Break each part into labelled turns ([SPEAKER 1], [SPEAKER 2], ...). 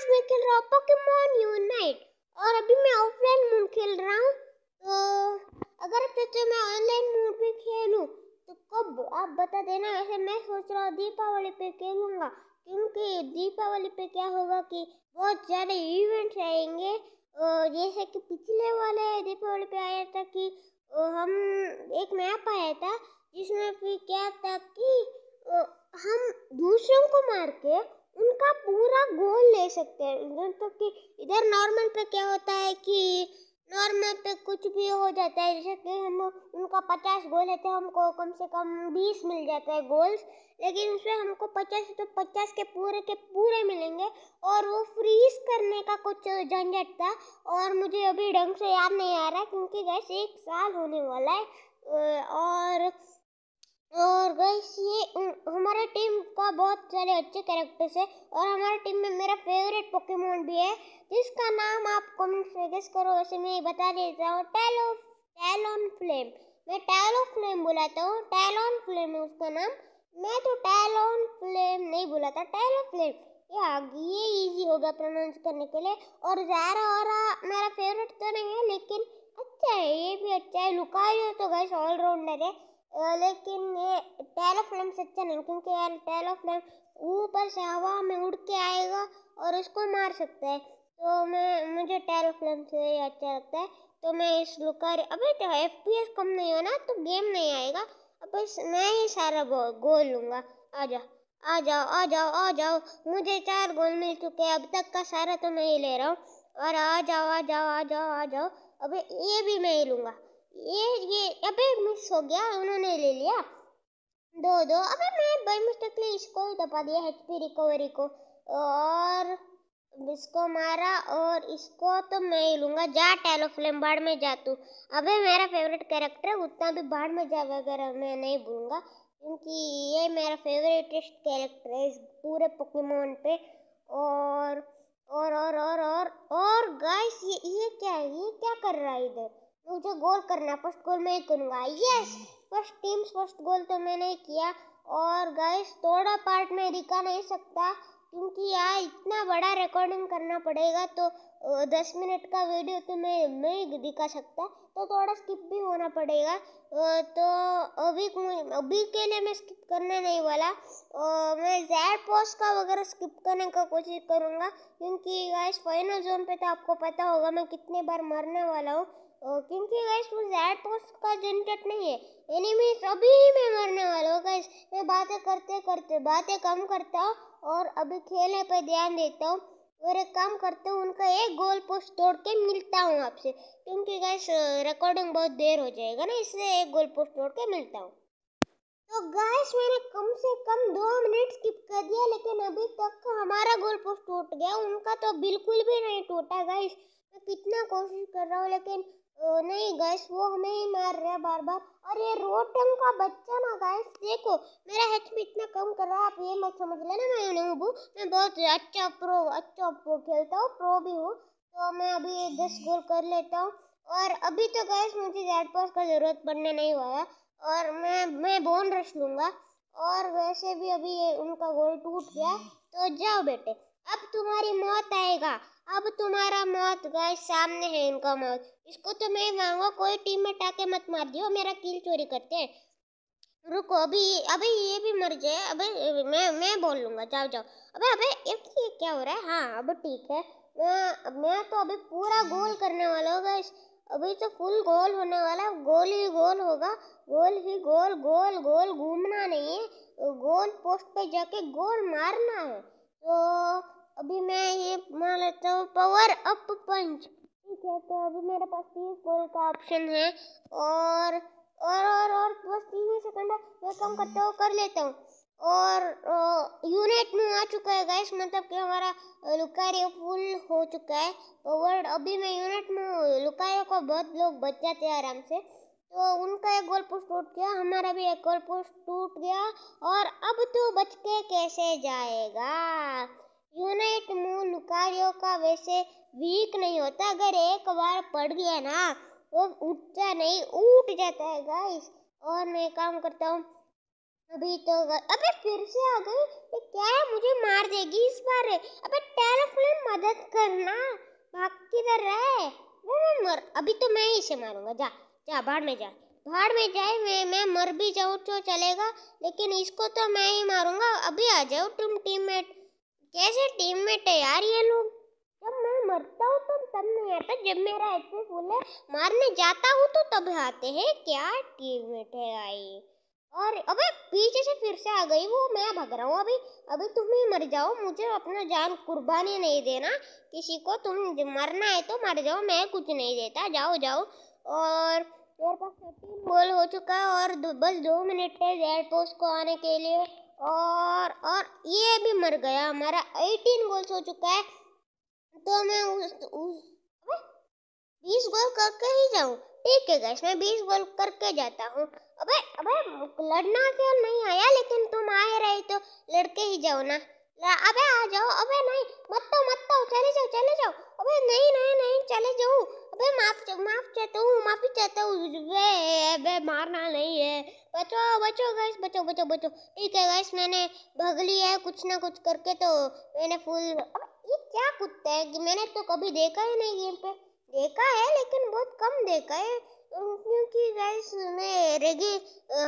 [SPEAKER 1] आज मैं खेल रहा हूँ पोकेमोन यूनाइट और अभी मैं ऑफलाइन मोड खेल रहा हूँ तो अगर आप चाहते मैं ऑनलाइन मोड पे खेलूँ तो कब आप बता देना ऐसे मैं सोच रहा हूँ दीपावली पे खेलूँगा क्योंकि दीपावली पे क्या होगा कि बहुत सारे इवेंट्स आएंगे जैसे कि पिछले वाले दीपावली पे आया था कि हम एक मैप आया था जिसमें फिर क्या था कि हम दूसरों को मार के उनका पूरा गोल ले सकते हैं इधर तो कि इधर नॉर्मल पे क्या होता है कि नॉर्मल पे कुछ भी हो जाता है जैसे कि हम उनका पचास गोल है तो हमको कम से कम बीस मिल जाता है गोल्स लेकिन उसमें हमको पचास तो पचास के पूरे के पूरे मिलेंगे और वो फ्रीज करने का कुछ झंझट था और मुझे अभी ढंग से याद नहीं आ रहा क्योंकि गैस एक साल होने वाला है और और गैस ये हमारे टीम का बहुत सारे अच्छे कैरेक्टर्स है और हमारे टीम में मेरा फेवरेट पोकेमोन भी है जिसका नाम आप कमेंट में गेस करो वैसे मैं बता देता हूँ टैलो टैलोन फ्लेम मैं टैलो फ्लेम बुलाता हूँ टैलोन फ्लेम है उसका नाम मैं तो टैलोन फ्लेम नहीं बुलाता टैलो फ्लेम ये इजी होगा प्रोनाउंस करने के लिए और ज़ारा और मेरा फेवरेट तो नहीं है लेकिन अच्छा है ये भी अच्छा है लुकायो तो गैस ऑलराउंडर है लेकिन ये टेल फिल्म अच्छा नहीं क्योंकि यार टेल ऊपर से हवा में उड़ के आएगा और उसको मार सकता है तो मैं मुझे टेल ऑफ लैम्प अच्छा लगता है तो मैं इस लुकार अबे तो एफ पी एस कम नहीं होना तो गेम नहीं आएगा अब इस मैं ही सारा गोल लूँगा आ जा आ जाओ आ जाओ आ जाओ मुझे चार गोल मिल चुके हैं अब तक का सारा तो मैं ही ले रहा हूँ और आ जाओ आ जाओ आ जाओ आ जाओ अभी ये भी मैं ही लूँगा ये ये अबे मिस हो गया उन्होंने ले लिया दो दो अबे मैं बाई मिस्टेकली इसको दबा दिया एचपी रिकवरी को और इसको मारा और इसको तो मैं ही लूँगा जा टैलो फ्लेम बाढ़ में जा तू अबे मेरा फेवरेट कैरेक्टर है उतना भी बाढ़ में जा वगैरह मैं नहीं भूलूँगा क्योंकि ये मेरा फेवरेटेस्ट कैरेक्टर है इस पूरे पोकेमोन पे और और और और और और गाइस ये ये क्या है ये क्या कर रहा है इधर मुझे गोल करना फर्स्ट गोल मैं ही करूँगा yes first team first goal तो मैंने किया और गाइस थोड़ा पार्ट में दिखा नहीं सकता क्योंकि यार इतना बड़ा रिकॉर्डिंग करना पड़ेगा तो दस मिनट का वीडियो तो मैं नहीं दिखा सकता तो थोड़ा स्किप भी होना पड़ेगा तो अभी अभी के लिए मैं स्किप करने नहीं वाला मैं जैर पोस्ट का वगैरह स्किप करने का कोशिश करूँगा क्योंकि गाइस फाइनल जोन पे तो आपको पता होगा मैं कितने बार मरने वाला हूँ क्योंकि गैस वो जैड पोस्ट का जनरेट नहीं है एनिमी अभी ही मैं मरने वाला हूँ गैस मैं बातें करते करते बातें कम करता हूँ और अभी खेलने पर ध्यान देता हूँ और एक काम करते हूँ उनका एक गोल पोस्ट तोड़ के मिलता हूँ आपसे क्योंकि गैस रिकॉर्डिंग बहुत देर हो जाएगा ना इसलिए एक गोल पोस्ट तोड़ के मिलता हूँ तो गैस मैंने कम से कम दो मिनट स्किप कर दिया लेकिन अभी तक हमारा गोल पोस्ट टूट गया उनका तो बिल्कुल भी नहीं टूटा गैस मैं कितना कोशिश कर रहा हूँ लेकिन नहीं गैस वो हमें ही मार रहा है बार बार और ये रोटम का बच्चा ना गैस देखो मेरा हेच में इतना कम कर रहा है आप ये मत समझ लेना मैं नहीं हूँ मैं बहुत अच्छा प्रो अच्छा प्रो खेलता हूँ प्रो भी हूँ तो मैं अभी दस गोल कर लेता हूँ और अभी तो गैस मुझे जेड पास का ज़रूरत पड़ने नहीं हुआ है और मैं मैं बोन रश लूँगा और वैसे भी अभी ये उनका गोल टूट गया तो जाओ बेटे अब तुम्हारी मौत आएगा अब तुम्हारा मौत गाय सामने है इनका मौत इसको तो मैं मांगा कोई टीम में टाके मत मार दियो मेरा किल चोरी करते हैं रुको अभी अभी ये भी मर जाए अबे मैं मैं बोल लूँगा जाओ जाओ अबे अबे ये क्या हो रहा है हाँ अब ठीक है मैं मैं तो अभी पूरा गोल करने वाला होगा इस अभी तो फुल गोल होने वाला गोल ही गोल होगा गोल ही गोल गोल गोल घूमना नहीं है गोल पोस्ट पे जाके गोल मारना है तो अभी मैं ये मान लेता हूँ पावर अप पंच ठीक है तो अभी मेरे पास तीस गोल का ऑप्शन है और और और और बस तीन ही सेकंड मैं कम करता हूँ कर लेता हूँ और यूनिट में आ चुका है गैस मतलब कि हमारा लुकारियो फुल हो चुका है पावर अभी मैं यूनिट में लुकारियो को बहुत लोग बच जाते हैं आराम से तो उनका एक गोल पोस्ट टूट गया हमारा भी एक गोल पोस्ट टूट गया और अब तो बच के कैसे जाएगा यूनाइट मुंह कार्यों का वैसे वीक नहीं होता अगर एक बार पड़ गया ना वो उठता नहीं उठ जाता है गाइस और मैं काम करता हूँ अभी तो अबे फिर से आ गई ये क्या है मुझे मार देगी इस बार अबे टेलीफोन मदद करना भाग किधर रहे वो मैं मर अभी तो मैं ही इसे मारूंगा जा जा बाहर में जा बाहर में जाए मैं मैं मर भी जाऊँ तो चलेगा लेकिन इसको तो मैं ही मारूंगा अभी आ जाओ तुम टीममेट कैसे टीममेट है यार ये लोग जब मैं मरता हूँ तब तब नहीं आता जब मेरा एच फुल है मारने जाता हूँ तो तब आते हैं क्या टीममेट है आई और अबे पीछे से फिर से आ गई वो मैं भाग रहा हूँ अभी अभी तुम ही मर जाओ मुझे अपना जान कुर्बानी नहीं देना किसी को तुम मरना है तो मर जाओ मैं कुछ नहीं देता जाओ जाओ और मेरे पास थर्टीन बॉल हो चुका है और दो, बस दो मिनट है रेड पोस्ट को आने के लिए और और ये भी मर गया हमारा एटीन गोल्स हो चुका है तो मैं उस बीस गोल करके ही जाऊँ ठीक है गैस मैं बीस गोल करके जाता हूँ अबे अबे लड़ना क्या तो नहीं आया लेकिन तुम आए रहे तो लड़के ही जाओ ना अबे आ जाओ अबे नहीं मत तो मत तो चले जाओ चले जाओ अबे नहीं नहीं नहीं चले जाऊँ अबे माफ माफ चाहता हूँ माफी चाहता हूँ बे अबे मारना नहीं है बचो बचो गैस बचो बचो बचो ठीक है गैस मैंने भग ली है कुछ ना कुछ करके तो मैंने फुल ये क्या कुत्ता है कि मैंने तो कभी देखा ही नहीं गेम पे देखा है लेकिन बहुत कम देखा है क्योंकि गैस मैं रेगी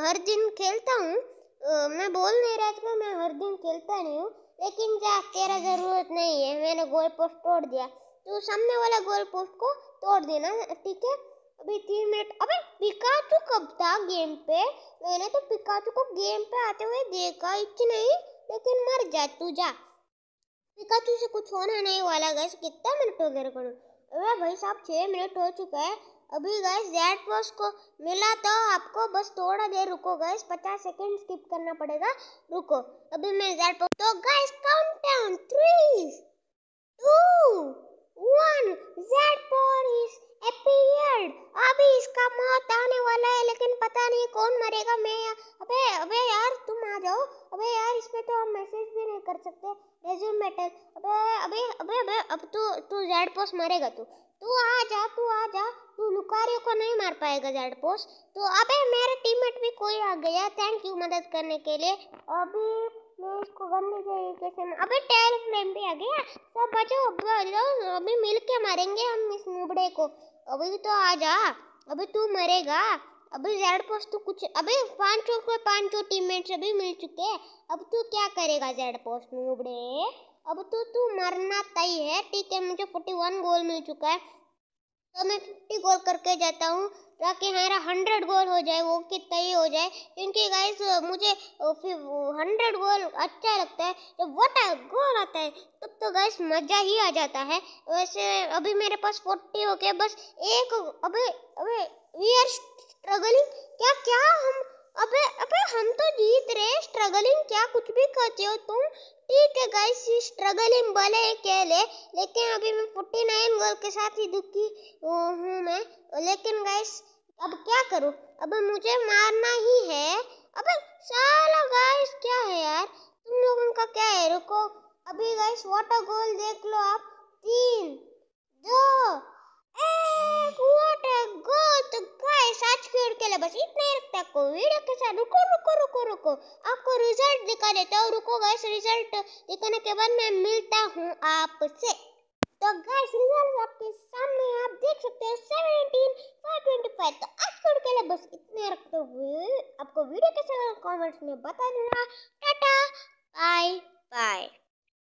[SPEAKER 1] हर दिन खेलता हूँ मैं बोल नहीं रहा था मैं हर दिन खेलता नहीं हूँ लेकिन जा तेरा ज़रूरत नहीं है मैंने गोल पोस्ट तोड़ दिया तो सामने वाला गोल पोस्ट को तोड़ देना ठीक है अभी तीन मिनट अबे पिकाचू कब था गेम पे मैंने तो पिकाचू को गेम पे आते हुए देखा इच नहीं लेकिन मर जा तू जा पिकाचू से कुछ होना नहीं वाला गैस कितना मिनट हो गया करूँ अरे भाई साहब छः मिनट हो चुका है अभी गैस जेड पोस को मिला तो आपको बस थोड़ा देर रुको गैस पचास सेकेंड स्किप करना पड़ेगा रुको अभी मैं जेड बॉस तो guess count down three two कर सकते हैं मेटल अबे अबे अबे अबे अब तू तू जेड पोस्ट मरेगा तू तू आ जा तू आ जा तू लुकारियो को नहीं मार पाएगा जेड पोस्ट तो अबे मेरे टीममेट भी कोई आ गया थैंक यू मदद करने के लिए अभी मैं इसको गंदे तरीके कैसे अबे टेल फ्लेम भी आ गया सब बचो अभी मिल के मारेंगे हम इस मुबड़े को अभी तो आ जा अभी तू मरेगा अभी जेड पोस्ट तो कुछ अभी पाँच के पांचों टीममेट्स अभी मिल चुके हैं अब तू क्या करेगा जेड पोस्ट में उबड़े अब तो तू मरना तय है ठीक है मुझे फोर्टी वन गोल मिल चुका है तो मैं फिफ्टी गोल करके जाता हूँ ताकि हमारा हंड्रेड गोल हो जाए वो कि तय हो जाए क्योंकि गाइस मुझे हंड्रेड गोल अच्छा लगता है जब वट गोल आता है तब तो गाइस मज़ा ही आ जाता है वैसे अभी मेरे पास फोर्टी हो गया बस एक अभी अभी वी आर स्ट्रगलिंग क्या क्या हम अबे अबे हम तो जीत रहे स्ट्रगलिंग क्या कुछ भी कहते हो तुम ठीक है गाइस स्ट्रगलिंग भले कह ले लेकिन अभी मैं फोर्टी नाइन गोल के साथ ही दुखी हूँ मैं लेकिन गाइस अब क्या करूँ अब मुझे मारना ही है अबे साला गाइस क्या है यार तुम लोगों का क्या है रुको अभी गाइस वाटर गोल देख लो आप तीन दो केला बस इतना ही रखता को वीडियो के साथ रुको रुको रुको रुको आपको रिजल्ट दिखा देता हूँ रुको गैस रिजल्ट दिखाने के बाद मैं मिलता हूँ आपसे तो गैस रिजल्ट आपके सामने आप देख सकते हो सेवनटीन फाइव ट्वेंटी फाइव तो आज के के लिए बस इतने रखते हुए आपको वीडियो कैसा लगा कमेंट्स में बता देना टाटा बाय बाय